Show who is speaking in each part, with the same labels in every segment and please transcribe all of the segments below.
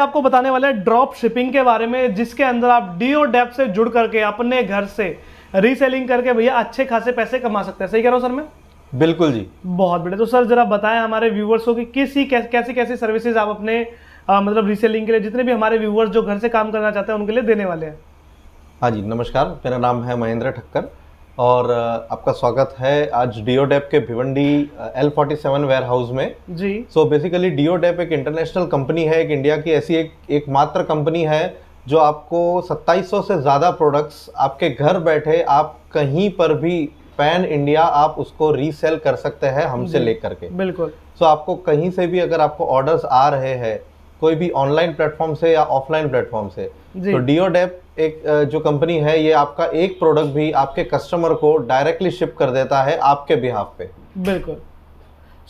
Speaker 1: आपको बताने वाला है ड्रॉप शिपिंग के बारे में जिसके अंदर आप डीओ डेप से जुड़ करके अपने घर से रीसेलिंग करके भैया अच्छे खासे पैसे कमा सकते हैं सही कह रहा हूँ सर मैं बिल्कुल जी बहुत बढ़िया तो सर जरा बताएं हमारे व्यूवर्स को कि किसी कैसी कैसी सर्विसेज आप अपने आ, मतलब रीसेलिंग के लिए जितने भी हमारे व्यूवर्स जो घर से काम करना चाहते हैं उनके लिए देने वाले हैं
Speaker 2: हाँ जी नमस्कार मेरा नाम है महेंद्र ठक्कर और आपका स्वागत है आज डीओ डेप के Bhiwandi L forty seven warehouse में जी सो बेसिकली डीओ डेप एक इंटरनेशनल कंपनी है एक इंडिया की ऐसी एक एकमात्र कंपनी है जो आपको 2700 से ज़्यादा प्रोडक्ट्स आपके घर बैठे आप कहीं पर भी पैन इंडिया आप उसको रीसेल कर सकते हैं हमसे लेकर के बिल्कुल सो so, आपको कहीं से भी अगर आपको ऑर्डर्स आ रहे हैं कोई भी ऑनलाइन प्लेटफॉर्म से या ऑफलाइन प्लेटफॉर्म से तो डीओडेप एक जो कंपनी है ये आपका एक प्रोडक्ट भी आपके कस्टमर को डायरेक्टली शिप कर देता है आपके बिहाफ पे
Speaker 1: बिल्कुल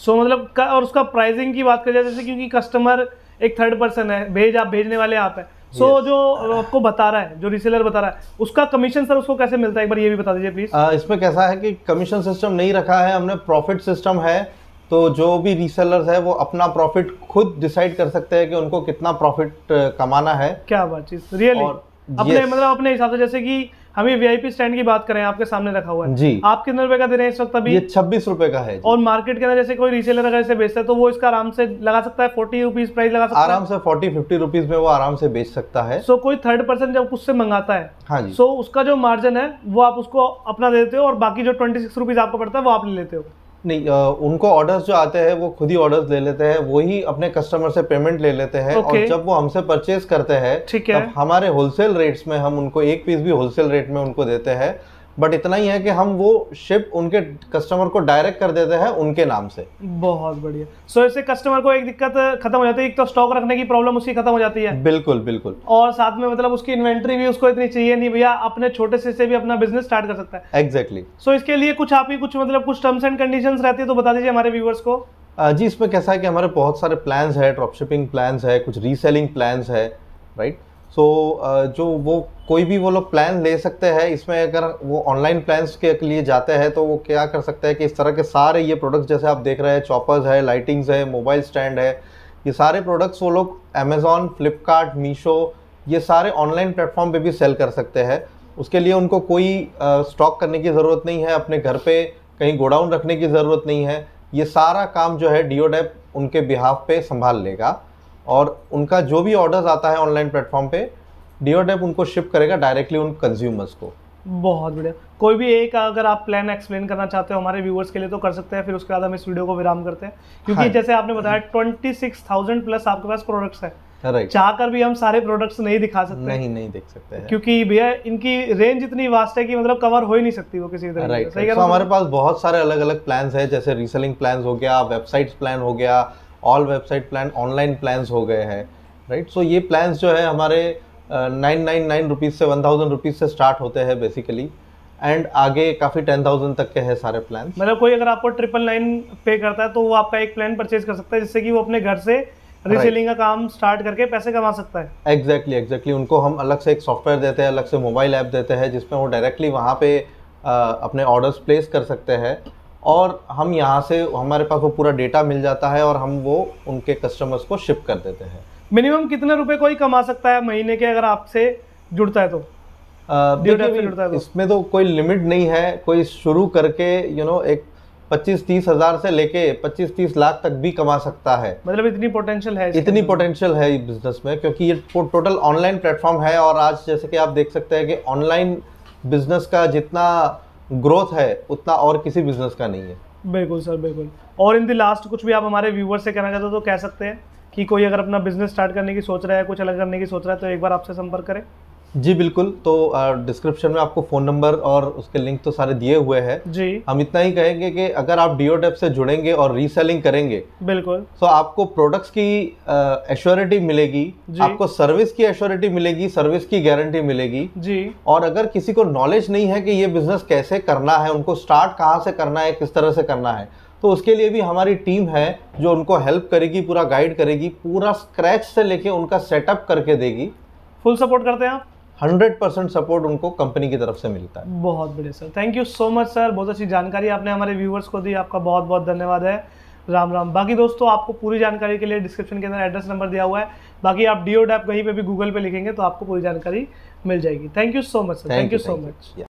Speaker 1: सो so, मतलब का, और उसका प्राइसिंग की बात जाए जैसे क्योंकि कस्टमर एक थर्ड पर्सन है भेज आप भेजने वाले आप है सो so, yes. जो आपको बता रहा है जो रिसेलर बता रहा है उसका कमीशन सर उसको कैसे मिलता है एक बार ये भी बता दीजिए प्लीज
Speaker 2: इसमें कैसा है कि कमीशन सिस्टम नहीं रखा है हमने प्रॉफिट सिस्टम है तो जो भी रीसेलर्स है वो अपना प्रॉफिट खुद डिसाइड कर सकते हैं कि
Speaker 1: उनको कितना प्रॉफिट कमाना है क्या बात चीज रियली
Speaker 2: अपने
Speaker 1: मतलब अपने हिसाब से जैसे कि हम ये वीआईपी स्टैंड की बात करें आपके सामने रखा हुआ है जी आप कितने रुपए का दे रहे हैं इस वक्त अभी ये
Speaker 2: छब्बीस रुपए का है
Speaker 1: और मार्केट के अंदर जैसे कोई रीसेलर अगर इसे बेचता है तो वो इसका आराम से लगा सकता है फोर्टी रुपीज प्राइस लगा सकता आराम है आराम से फोर्टी फिफ्टी रुपीज में वो आराम से बेच सकता है सो so, कोई थर्ड पर्सन जब उससे मंगाता है हाँ जी सो so, उसका जो मार्जिन है वो आप उसको अपना देते हो और बाकी जो ट्वेंटी सिक्स रुपीज आपको पड़ता है वो आप ले लेते हो
Speaker 2: नहीं आ, उनको ऑर्डर्स जो आते हैं वो खुद ही ऑर्डर्स ले लेते हैं वही अपने कस्टमर से पेमेंट ले लेते हैं okay. और जब वो हमसे परचेज करते हैं ठीक है तब हमारे होलसेल रेट्स में हम उनको एक पीस भी होलसेल रेट में उनको देते हैं बट इतना ही है कि हम वो शिप उनके कस्टमर को डायरेक्ट कर देते हैं उनके नाम से
Speaker 1: बहुत बढ़िया सो इससे कस्टमर को एक दिक्कत खत्म हो जाती है एक तो स्टॉक रखने की प्रॉब्लम उसकी खत्म हो जाती है
Speaker 2: बिल्कुल बिल्कुल
Speaker 1: और साथ में मतलब उसकी इन्वेंट्री भी उसको इतनी चाहिए नहीं भैया अपने छोटे से, से भी अपना बिजनेस स्टार्ट कर सकता
Speaker 2: है एग्जैक्टली exactly.
Speaker 1: सो so, इसके लिए कुछ आप ही कुछ मतलब कुछ टर्म्स एंड कंडीशन रहती है तो बता दीजिए हमारे व्यूवर्स को
Speaker 2: जी इसमें कैसा है कि हमारे बहुत सारे प्लान्स है ड्रॉप शिपिंग प्लान्स है कुछ रीसेलिंग प्लान्स है राइट सो so, uh, जो वो कोई भी वो लोग प्लान ले सकते हैं इसमें अगर वो ऑनलाइन प्लान्स के लिए जाते हैं तो वो क्या कर सकते हैं कि इस तरह के सारे ये प्रोडक्ट्स जैसे आप देख रहे हैं चॉपर्स है लाइटिंग्स है मोबाइल स्टैंड है ये सारे प्रोडक्ट्स वो लोग अमेज़ॉन फ्लिपकार्ट मीशो ये सारे ऑनलाइन प्लेटफॉर्म पे भी सेल कर सकते हैं उसके लिए उनको कोई स्टॉक uh, करने की ज़रूरत नहीं है अपने घर पे कहीं गोडाउन रखने की ज़रूरत नहीं है ये सारा काम जो है डीओडेप उनके बिहाफ पे संभाल लेगा और उनका जो भी ऑर्डर आता है ऑनलाइन प्लेटफॉर्म पे डीओडेप उनको शिप करेगा डायरेक्टली उन कंज्यूमर्स को
Speaker 1: बहुत बढ़िया कोई भी एक अगर आप प्लान एक्सप्लेन करना चाहते हो हमारे व्यूवर्स के लिए तो कर सकते हैं फिर उसके बाद हम इस वीडियो को विराम करते हैं क्योंकि हाँ। जैसे आपने बताया ट्वेंटी सिक्स थाउजेंड प्लस आपके पास प्रोडक्ट्स हैं चाहकर भी हम सारे प्रोडक्ट्स नहीं दिखा सकते नहीं नहीं देख सकते हैं क्योंकि भैया इनकी रेंज इतनी वास्ट है कि मतलब कवर हो ही नहीं सकती वो किसी तरह सही हमारे
Speaker 2: पास बहुत सारे अलग अलग प्लान्स हैं जैसे रीसेलिंग प्लान्स हो गया वेबसाइट्स प्लान हो गया all website plan online plans हो गए हैं राइट सो ये प्लान्स जो है हमारे नाइन नाइन नाइन रुपीज़ से वन थाउजेंड रुपीज़ से स्टार्ट होते हैं बेसिकली एंड आगे काफ़ी टेन थाउजेंड तक के हैं सारे प्लान मतलब कोई अगर आपको ट्रिपल
Speaker 1: नाइन पे करता है तो वो आपका एक प्लान परचेज कर सकता है जिससे कि वो अपने घर से रीसेलिंग right. का काम स्टार्ट करके पैसे कमा सकता है
Speaker 2: एग्जैक्टली exactly, एग्जैक्टली exactly. उनको हम अलग से एक सॉफ्टवेयर देते हैं अलग से मोबाइल ऐप देते हैं जिसमें वो डायरेक्टली वहाँ पे आ, अपने ऑर्डर्स प्लेस कर सकते हैं और हम यहाँ से हमारे पास वो पूरा डेटा मिल जाता है और हम वो उनके कस्टमर्स को शिप कर देते हैं
Speaker 1: मिनिमम कितने रुपए कोई कमा सकता है महीने के अगर आपसे जुड़ता है तो
Speaker 2: जुड़ता है तो। इसमें तो कोई लिमिट नहीं है कोई शुरू करके यू नो एक पच्चीस तीस हजार से लेके पच्चीस तीस लाख तक भी कमा सकता है
Speaker 1: मतलब इतनी पोटेंशियल है इतनी
Speaker 2: पोटेंशियल है बिजनेस में क्योंकि ये टोटल ऑनलाइन प्लेटफॉर्म है और आज जैसे कि आप देख सकते हैं कि ऑनलाइन बिजनेस का जितना ग्रोथ है उतना और किसी बिजनेस का नहीं है
Speaker 1: बिल्कुल सर बिल्कुल और इन द लास्ट कुछ भी आप हमारे व्यूवर से कहना चाहते हो तो कह सकते हैं कि कोई अगर अपना बिजनेस स्टार्ट करने की सोच रहा है कुछ अलग करने की सोच रहा है तो एक बार आपसे संपर्क करें
Speaker 2: जी बिल्कुल तो डिस्क्रिप्शन में आपको फ़ोन नंबर और उसके लिंक तो सारे दिए हुए हैं जी हम इतना ही कहेंगे कि अगर आप डीओ से जुड़ेंगे और रीसेलिंग करेंगे बिल्कुल तो आपको प्रोडक्ट्स की एश्योरिटी मिलेगी आपको सर्विस की एश्योरिटी मिलेगी सर्विस की गारंटी मिलेगी जी और अगर किसी को नॉलेज नहीं है कि ये बिजनेस कैसे करना है उनको स्टार्ट कहाँ से करना है किस तरह से करना है तो उसके लिए भी हमारी टीम है जो उनको हेल्प करेगी पूरा गाइड करेगी पूरा स्क्रैच से लेके उनका सेटअप करके देगी फुल सपोर्ट करते हैं आप हंड्रेड परसेंट सपोर्ट उनको कंपनी की तरफ से मिलता
Speaker 1: है बहुत बढ़िया sir thank you so much sir बहुत अच्छी जानकारी आपने हमारे व्यूवर्स को दी आपका बहुत बहुत धन्यवाद है राम राम बाकी दोस्तों आपको पूरी जानकारी के लिए डिस्क्रिप्शन के अंदर एड्रेस नंबर दिया हुआ है बाकी आप डीओ डैप कहीं पे भी गूगल पे लिखेंगे तो आपको पूरी जानकारी मिल जाएगी thank you so much sir thank you so much